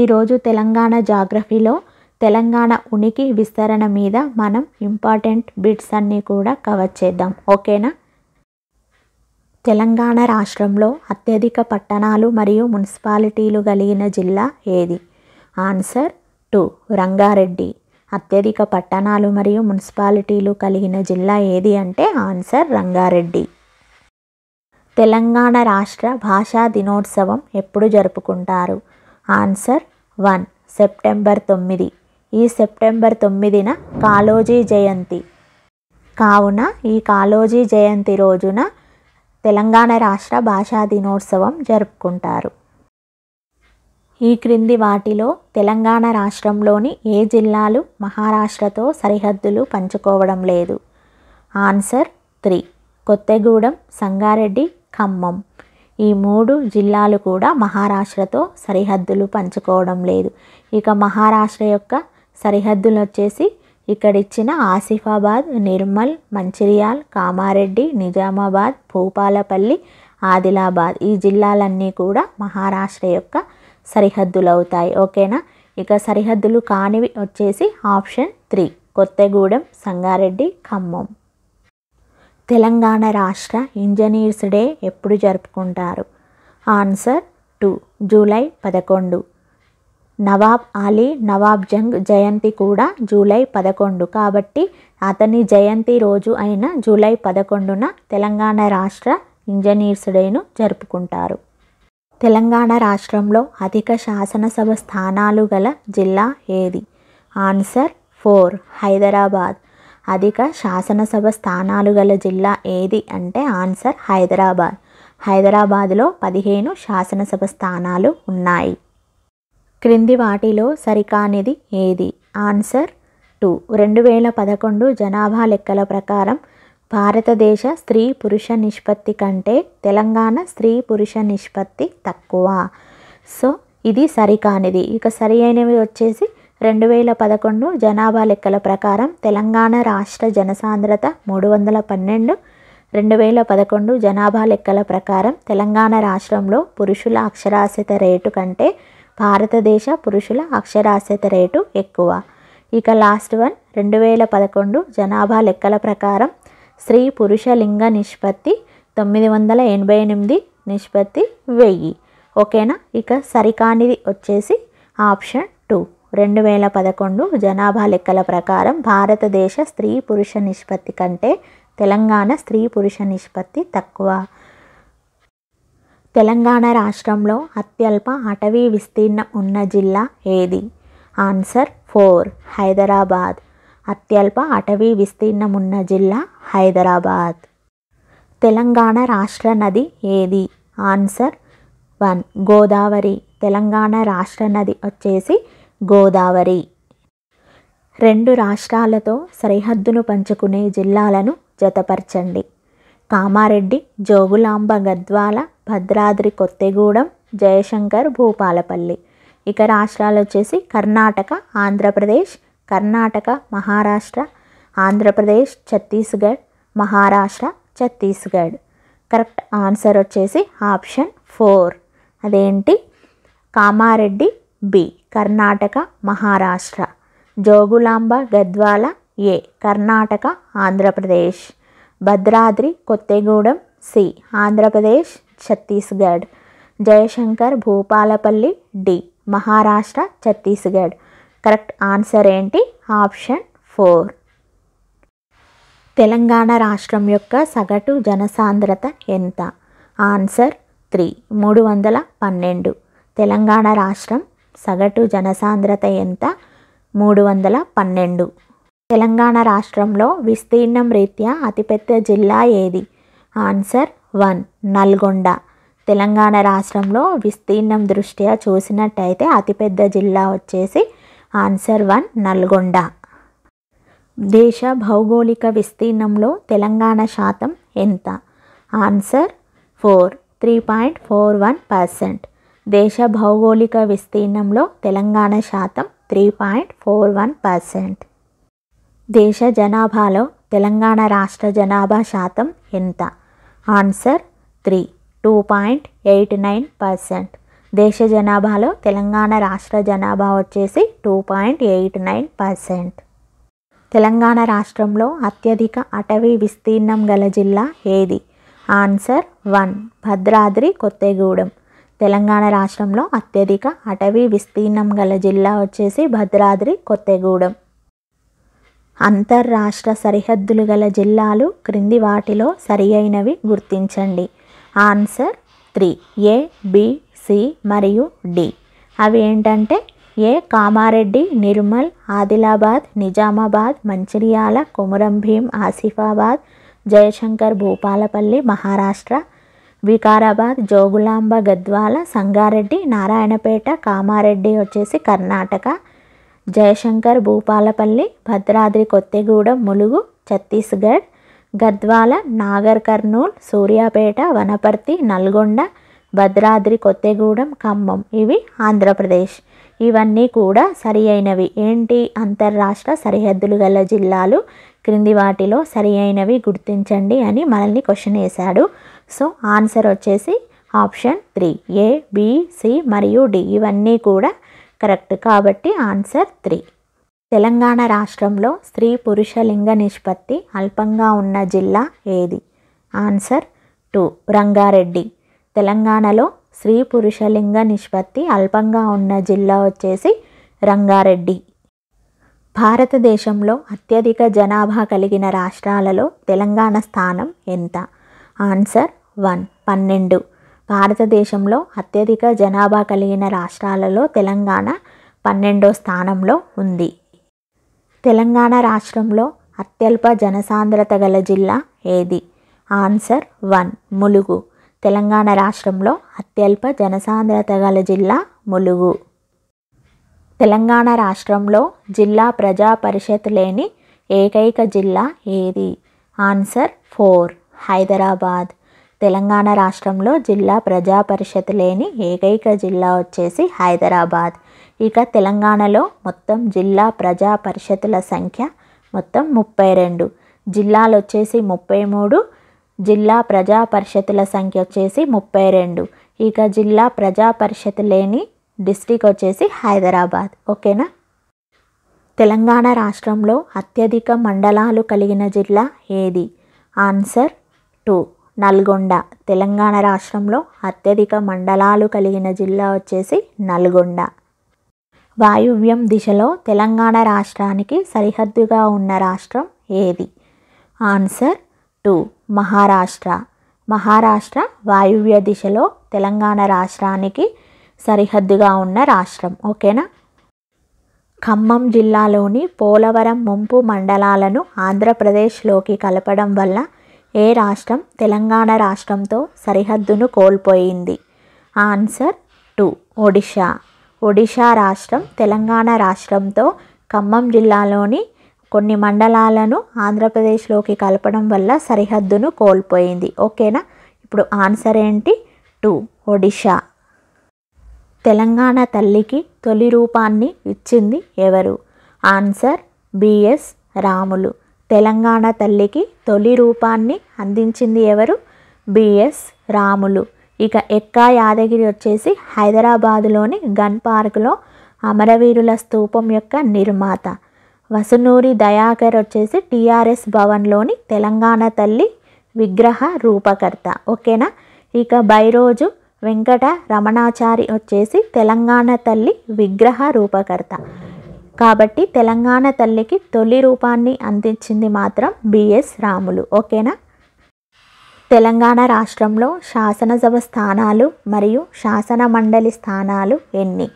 ఈరోజు తెలంగాణ జాగ్రఫీలో తెలంగాణ ఉనికి విస్తరణ మీద మనం ఇంపార్టెంట్ బిట్స్ అన్నీ కూడా కవర్ చేద్దాం ఓకేనా తెలంగాణ రాష్ట్రంలో అత్యధిక పట్టణాలు మరియు మున్సిపాలిటీలు కలిగిన జిల్లా ఏది ఆన్సర్ టూ రంగారెడ్డి అత్యధిక పట్టణాలు మరియు మున్సిపాలిటీలు కలిగిన జిల్లా ఏది అంటే ఆన్సర్ రంగారెడ్డి తెలంగాణ రాష్ట్ర భాషా దినోత్సవం ఎప్పుడు జరుపుకుంటారు ఆన్సర్ వన్ సెప్టెంబర్ తొమ్మిది ఈ సెప్టెంబర్ తొమ్మిదిన కాళోజీ జయంతి కావున ఈ కాళోజీ జయంతి రోజున తెలంగాణ రాష్ట్ర భాషా దినోత్సవం జరుపుకుంటారు ఈ క్రింది వాటిలో తెలంగాణ రాష్ట్రంలోని ఏ జిల్లాలు మహారాష్ట్రతో సరిహద్దులు పంచుకోవడం లేదు ఆన్సర్ త్రీ కొత్తగూడెం సంగారెడ్డి ఖమ్మం ఈ మూడు జిల్లాలు కూడా మహారాష్ట్రతో సరిహద్దులు పంచుకోవడం లేదు ఇక మహారాష్ట్ర యొక్క సరిహద్దులు వచ్చేసి ఇక్కడిచ్చిన ఆసిఫాబాద్ నిర్మల్ మంచిర్యాల్ కామారెడ్డి నిజామాబాద్ భూపాలపల్లి ఆదిలాబాద్ ఈ జిల్లాలన్నీ కూడా మహారాష్ట్ర యొక్క సరిహద్దులు అవుతాయి ఓకేనా ఇక సరిహద్దులు కానివి వచ్చేసి ఆప్షన్ త్రీ కొత్తగూడెం సంగారెడ్డి ఖమ్మం తెలంగాణ రాష్ట్ర ఇంజనీర్స్ డే ఎప్పుడు జరుపుకుంటారు ఆన్సర్ టూ జూలై పదకొండు నవాబ్ అలీ నవాబ్ జంగ్ జయంతి కూడా జూలై పదకొండు కాబట్టి అతని జయంతి రోజు అయిన జూలై పదకొండున తెలంగాణ రాష్ట్ర ఇంజనీర్స్ డేను జరుపుకుంటారు తెలంగాణ రాష్ట్రంలో అధిక శాసనసభ స్థానాలు గల జిల్లా ఏది ఆన్సర్ ఫోర్ హైదరాబాద్ అధిక శాసనసభ స్థానాలు గల జిల్లా ఏది అంటే ఆన్సర్ హైదరాబాద్ హైదరాబాదులో పదిహేను శాసనసభ స్థానాలు ఉన్నాయి క్రింది వాటిలో సరికానిది ఏది ఆన్సర్ టూ రెండు వేల పదకొండు జనాభా లెక్కల ప్రకారం భారతదేశ స్త్రీ పురుష నిష్పత్తి కంటే తెలంగాణ స్త్రీ పురుష నిష్పత్తి తక్కువ సో ఇది సరికానిది ఇక సరి అయినవి వచ్చేసి రెండు వేల పదకొండు జనాభా లెక్కల ప్రకారం తెలంగాణ రాష్ట్ర జనసాంద్రత మూడు వందల పన్నెండు రెండు వేల పదకొండు జనాభా లెక్కల ప్రకారం తెలంగాణ రాష్ట్రంలో పురుషుల అక్షరాస్యత రేటు కంటే భారతదేశ పురుషుల అక్షరాస్యత రేటు ఎక్కువ ఇక లాస్ట్ వన్ రెండు వేల పదకొండు జనాభా లెక్కల ప్రకారం స్త్రీ పురుష లింగ నిష్పత్తి తొమ్మిది వందల ఎనభై ఎనిమిది నిష్పత్తి వెయ్యి ఓకేనా ఇక సరికానిది వచ్చేసి ఆప్షన్ టూ రెండు వేల పదకొండు జనాభా లెక్కల ప్రకారం భారతదేశ స్త్రీ పురుష నిష్పత్తి కంటే తెలంగాణ స్త్రీ పురుష నిష్పత్తి తక్కువ తెలంగాణ రాష్ట్రంలో అత్యల్ప అటవీ విస్తీర్ణం ఉన్న జిల్లా ఏది ఆన్సర్ ఫోర్ హైదరాబాద్ అత్యల్ప అటవీ విస్తీర్ణం ఉన్న జిల్లా హైదరాబాద్ తెలంగాణ రాష్ట్ర నది ఏది ఆన్సర్ వన్ గోదావరి తెలంగాణ రాష్ట్ర నది వచ్చేసి గోదావరి రెండు రాష్ట్రాలతో సరిహద్దును పంచుకునే జిల్లాలను జతపరచండి కామారెడ్డి జోగులాంబ గద్వాల భద్రాద్రి కొత్తగూడెం జయశంకర్ భూపాలపల్లి ఇక రాష్ట్రాలు వచ్చేసి కర్ణాటక ఆంధ్రప్రదేశ్ కర్ణాటక మహారాష్ట్ర ఆంధ్రప్రదేశ్ ఛత్తీస్గఢ్ మహారాష్ట్ర ఛత్తీస్గఢ్ కరెక్ట్ ఆన్సర్ వచ్చేసి ఆప్షన్ ఫోర్ అదేంటి Kamareddy B Karnataka Maharashtra Jogulamba Gadwal A Karnataka Andhra Pradesh Bhadradri Kothagudem C Andhra Pradesh Chhattisgarh Jayashankar Bhupalpally D Maharashtra Chhattisgarh correct answer ఏంటి ఆప్షన్ ఫోర్ తెలంగాణ రాష్ట్రం యొక్క సగటు జనసాంద్రత ఎంత ఆన్సర్ త్రీ మూడు వందల పన్నెండు తెలంగాణ రాష్ట్రం సగటు జనసాంద్రత ఎంత మూడు వందల పన్నెండు తెలంగాణ రాష్ట్రంలో విస్తీర్ణం రీత్యా అతిపెద్ద జిల్లా ఏది ఆన్సర్ వన్ నల్గొండ తెలంగాణ రాష్ట్రంలో విస్తీర్ణం దృష్ట్యా చూసినట్టయితే అతిపెద్ద జిల్లా వచ్చేసి ఆన్సర్ వన్ నల్గొండ దేశ భౌగోళిక విస్తీర్ణంలో తెలంగాణ శాతం ఎంత answer four three point four one percent దేశ భౌగోళిక విస్తీర్ణంలో తెలంగాణ శాతం three point four one percent దేశ జనాభాలో తెలంగాణ రాష్ట్ర జనాభా శాతం ఎంత answer three two point eight nine percent దేశ జనాభాలో తెలంగాణ రాష్ట్ర జనాభా వచ్చేసి two point eight nine percent Telangana రాష్ట్రంలో అత్యధిక అటవీ విస్తీర్ణం గల జిల్లా ఏది ఆన్సర్ వన్ భద్రాద్రి కొత్తగూడెం తెలంగాణ రాష్ట్రంలో అత్యధిక అటవీ విస్తీర్ణం గల జిల్లా వచ్చేసి భద్రాద్రి కొత్తగూడెం అంతర్రాష్ట్ర సరిహద్దులు గల జిల్లాలు క్రింది వాటిలో సరి అయినవి గుర్తించండి answer three A B C మరియు డి అవి ఏంటంటే ఏ కామారెడ్డి నిర్మల్ ఆదిలాబాద్ నిజామాబాద్ మంచిర్యాల కొమురం భీం ఆసిఫాబాద్ జయశంకర్ భూపాలపల్లి మహారాష్ట్ర వికారాబాద్ జోగులాంబ గద్వాల సంగారెడ్డి నారాయణపేట కామారెడ్డి వచ్చేసి కర్ణాటక జయశంకర్ భూపాలపల్లి భద్రాద్రి కొత్తగూడెం ములుగు ఛత్తీస్గఢ్ గద్వాల నాగర్ కర్నూల్ సూర్యాపేట వనపర్తి నల్గొండ భద్రాద్రి కొత్తగూడెం ఖమ్మం ఇవి ఆంధ్రప్రదేశ్ ఇవన్నీ కూడా సరి అయినవి ఏంటి అంతర్రాష్ట్ర సరిహద్దులు గల జిల్లాలు క్రింది వాటిలో సరి అయినవి గుర్తించండి అని మనల్ని క్వశ్చన్ వేశాడు సో ఆన్సర్ వచ్చేసి option three A B C మరియు డి ఇవన్నీ కూడా కరెక్ట్ కాబట్టి ఆన్సర్ త్రీ తెలంగాణ రాష్ట్రంలో స్త్రీ పురుష లింగ నిష్పత్తి అల్పంగా ఉన్న జిల్లా ఏది ఆన్సర్ టూ రంగారెడ్డి తెలంగాణలో స్త్రీ పురుషలింగ నిష్పత్తి అల్పంగా ఉన్న జిల్లా వచ్చేసి రంగారెడ్డి భారతదేశంలో అత్యధిక జనాభా కలిగిన రాష్ట్రాలలో తెలంగాణ స్థానం ఎంత ఆన్సర్ వన్ పన్నెండు భారతదేశంలో అత్యధిక జనాభా కలిగిన రాష్ట్రాలలో తెలంగాణ పన్నెండో స్థానంలో ఉంది తెలంగాణ రాష్ట్రంలో అత్యల్ప జనసాంద్రత గల జిల్లా ఏది ఆన్సర్ వన్ ములుగు తెలంగాణ రాష్ట్రంలో అత్యల్ప జనసాంద్రత గల జిల్లా ములుగు తెలంగాణ రాష్ట్రంలో జిల్లా ప్రజా పరిషత్ లేని ఏకైక జిల్లా ఏది ఆన్సర్ ఫోర్ హైదరాబాద్ తెలంగాణ రాష్ట్రంలో జిల్లా ప్రజా పరిషత్ లేని ఏకైక జిల్లా వచ్చేసి హైదరాబాద్ ఇక తెలంగాణలో మొత్తం జిల్లా ప్రజా పరిషత్ల సంఖ్య మొత్తం ముప్పై రెండు జిల్లాలు వచ్చేసి ముప్పై మూడు జిల్లా ప్రజా పరిషత్ల సంఖ్య వచ్చేసి ముప్పై రెండు ఇక జిల్లా ప్రజా పరిషత్ లేని డిస్టిక్ వచ్చేసి హైదరాబాద్ ఓకేనా తెలంగాణ రాష్ట్రంలో అత్యధిక మండలాలు కలిగిన జిల్లా ఏది ఆన్సర్ టూ నల్గొండ తెలంగాణ రాష్ట్రంలో అత్యధిక మండలాలు కలిగిన జిల్లా వచ్చేసి నల్గొండ వాయువ్యం దిశలో తెలంగాణ రాష్ట్రానికి సరిహద్దుగా ఉన్న రాష్ట్రం ఏది ఆన్సర్ టు మహారాష్ట్ర మహారాష్ట్ర వాయువ్య దిశలో తెలంగాణ రాష్ట్రానికి సరిహద్దుగా ఉన్న రాష్ట్రం ఓకేనా ఖమ్మం జిల్లాలోని పోలవరం ముంపు మండలాలను ఆంధ్రప్రదేశ్లోకి కలపడం వల్ల ఏ రాష్ట్రం తెలంగాణ రాష్ట్రంతో సరిహద్దును కోల్పోయింది ఆన్సర్ టూ ఒడిషా ఒడిషా రాష్ట్రం తెలంగాణ రాష్ట్రంతో ఖమ్మం జిల్లాలోని కొన్ని మండలాలను ఆంధ్రప్రదేశ్లోకి కలపడం వల్ల సరిహద్దును కోల్పోయింది ఓకేనా ఇప్పుడు ఆన్సర్ ఏంటి టూ ఒడిషా తెలంగాణ తల్లికి తొలి రూపాన్ని ఇచ్చింది ఎవరు ఆన్సర్ బిఎస్ రాములు తెలంగాణ తల్లికి తొలి రూపాన్ని అందించింది ఎవరు బిఎస్ రాములు ఇక ఎక్కా యాదగిరి వచ్చేసి హైదరాబాదులోని గన్ పార్కులో అమరవీరుల స్తూపం యొక్క నిర్మాత వసునూరి దయాకర్ వచ్చేసి టీఆర్ఎస్ భవన్లోని తెలంగాణ తల్లి విగ్రహ రూపకర్త ఓకేనా ఇక బైరోజు వెంకట రమణాచారి వచ్చేసి తెలంగాణ తల్లి విగ్రహ రూపకర్త కాబట్టి తెలంగాణ తల్లికి తొలి రూపాన్ని అందించింది మాత్రం బిఎస్ రాములు ఓకేనా తెలంగాణ రాష్ట్రంలో శాసనసభ స్థానాలు మరియు శాసన మండలి స్థానాలు ఎన్ని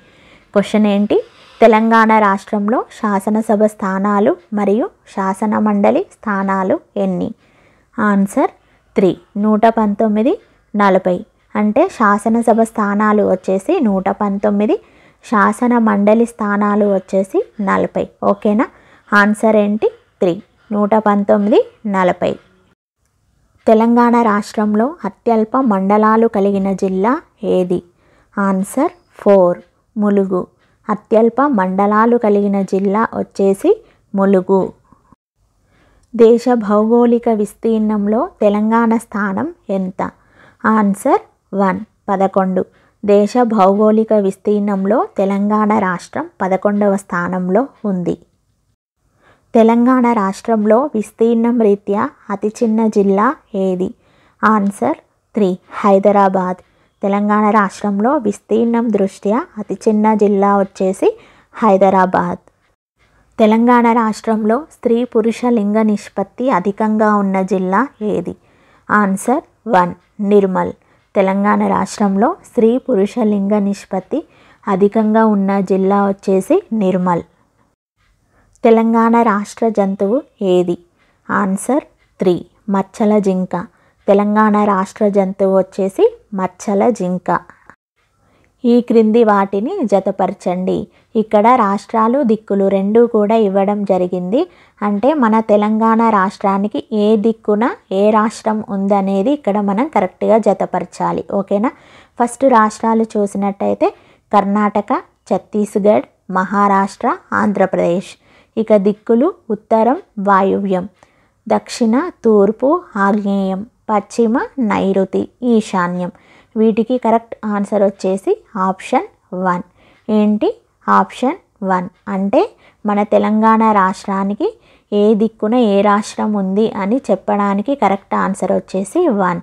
క్వశ్చన్ ఏంటి తెలంగాణ రాష్ట్రంలో శాసనసభ స్థానాలు మరియు శాసన మండలి స్థానాలు ఎన్ని ఆన్సర్ త్రీ నూట పంతొమ్మిది నలభై అంటే శాసనసభ స్థానాలు వచ్చేసి నూట పంతొమ్మిది శాసన మండలి స్థానాలు వచ్చేసి నలభై ఓకేనా ఆన్సర్ ఏంటి త్రీ నూట పంతొమ్మిది నలభై తెలంగాణ రాష్ట్రంలో అత్యల్ప మండలాలు కలిగిన జిల్లా ఏది ఆన్సర్ ఫోర్ ములుగు అత్యల్ప మండలాలు కలిగిన జిల్లా వచ్చేసి ములుగు దేశ భౌగోళిక విస్తీర్ణంలో తెలంగాణ స్థానం ఎంత ఆన్సర్ వన్ పదకొండు దేశ భౌగోళిక విస్తీర్ణంలో తెలంగాణ రాష్ట్రం పదకొండవ స్థానంలో ఉంది తెలంగాణ రాష్ట్రంలో విస్తీర్ణం రీత్యా అతి చిన్న జిల్లా ఏది ఆన్సర్ త్రీ హైదరాబాద్ తెలంగాణ రాష్ట్రంలో విస్తీర్ణం దృష్ట్యా అతి చిన్న జిల్లా వచ్చేసి హైదరాబాద్ తెలంగాణ రాష్ట్రంలో స్త్రీ పురుష లింగ నిష్పత్తి అధికంగా ఉన్న జిల్లా ఏది ఆన్సర్ వన్ నిర్మల్ తెలంగాణ రాష్ట్రంలో స్త్రీ పురుష లింగ నిష్పత్తి అధికంగా ఉన్న జిల్లా వచ్చేసి నిర్మల్ తెలంగాణ రాష్ట్ర జంతువు ఏది ఆన్సర్ త్రీ మచ్చల జింక తెలంగాణ రాష్ట్ర జంతువు వచ్చేసి మచ్చల జింక ఈ క్రింది వాటిని జతపరచండి ఇక్కడ రాష్ట్రాలు దిక్కులు రెండు కూడా ఇవ్వడం జరిగింది అంటే మన తెలంగాణ రాష్ట్రానికి ఏ దిక్కున ఏ రాష్ట్రం ఉందనేది ఇక్కడ మనం కరెక్ట్గా జతపరచాలి ఓకేనా ఫస్ట్ రాష్ట్రాలు చూసినట్టయితే కర్ణాటక ఛత్తీస్గఢ్ మహారాష్ట్ర ఆంధ్రప్రదేశ్ ఇక దిక్కులు ఉత్తరం వాయువ్యం దక్షిణ తూర్పు ఆగ్నేయం పశ్చిమ నైరుతి ఈశాన్యం వీటికి కరెక్ట్ ఆన్సర్ వచ్చేసి ఆప్షన్ వన్ ఏంటి ఆప్షన్ వన్ అంటే మన తెలంగాణ రాష్ట్రానికి ఏ దిక్కున ఏ రాష్ట్రం ఉంది అని చెప్పడానికి కరెక్ట్ ఆన్సర్ వచ్చేసి వన్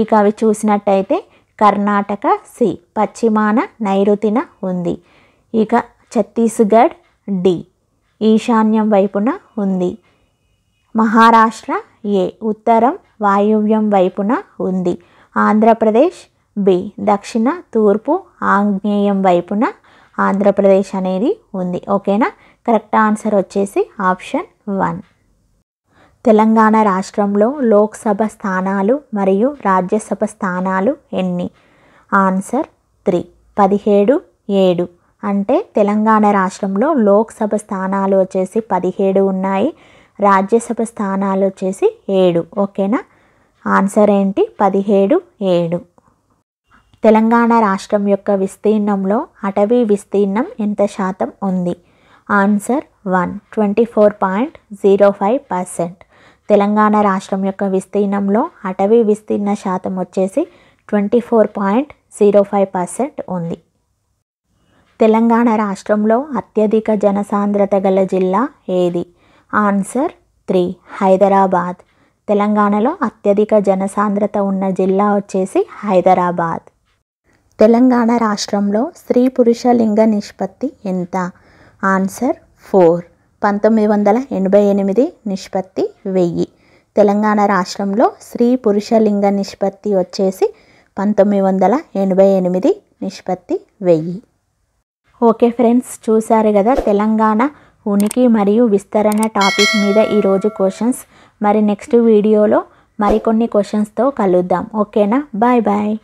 ఇక అవి చూసినట్టయితే కర్ణాటక సి పశ్చిమాన నైరుతిన ఉంది ఇక ఛత్తీస్గఢ్ డి ఈశాన్యం వైపున ఉంది మహారాష్ట్ర ఏ ఉత్తరం వాయువ్యం వైపున ఉంది ఆంధ్రప్రదేశ్ బి దక్షిణ తూర్పు ఆగ్నేయం వైపున ఆంధ్రప్రదేశ్ అనేది ఉంది ఓకేనా కరెక్ట్ ఆన్సర్ వచ్చేసి ఆప్షన్ వన్ తెలంగాణ రాష్ట్రంలో లోక్సభ స్థానాలు మరియు రాజ్యసభ స్థానాలు ఎన్ని ఆన్సర్ త్రీ పదిహేడు ఏడు అంటే తెలంగాణ రాష్ట్రంలో లోక్సభ స్థానాలు వచ్చేసి పదిహేడు ఉన్నాయి రాజ్యసభ స్థానాలు వచ్చేసి ఏడు ఓకేనా ఆన్సర్ ఏంటి పదిహేడు ఏడు తెలంగాణ రాష్ట్రం యొక్క విస్తీర్ణంలో అటవీ విస్తీర్ణం ఎంత శాతం ఉంది answer one twenty four point zero five percent Telangana రాష్ట్రం యొక్క విస్తీర్ణంలో అటవీ విస్తీర్ణ శాతం వచ్చేసి twenty four point zero five percent ఉంది తెలంగాణ రాష్ట్రంలో అత్యధిక జనసాంద్రత గల జిల్లా ఏది ఆన్సర్ త్రీ హైదరాబాద్ తెలంగాణలో అత్యధిక జనసాంద్రత ఉన్న జిల్లా వచ్చేసి హైదరాబాద్ తెలంగాణ రాష్ట్రంలో స్త్రీ పురుష లింగ నిష్పత్తి ఎంత ఆన్సర్ ఫోర్ పంతొమ్మిది వందల ఎనభై ఎనిమిది నిష్పత్తి వెయ్యి తెలంగాణ రాష్ట్రంలో స్త్రీ పురుష లింగ నిష్పత్తి వచ్చేసి పంతొమ్మిది వందల ఎనభై ఎనిమిది నిష్పత్తి వెయ్యి ఓకే ఫ్రెండ్స్ చూశారు కదా తెలంగాణ ఉనికి మరియు విస్తరణ టాపిక్ మీద ఈరోజు క్వశ్చన్స్ మరి నెక్స్ట్ వీడియోలో మరికొన్ని క్వశ్చన్స్తో కలుద్దాం ఓకేనా బాయ్ బాయ్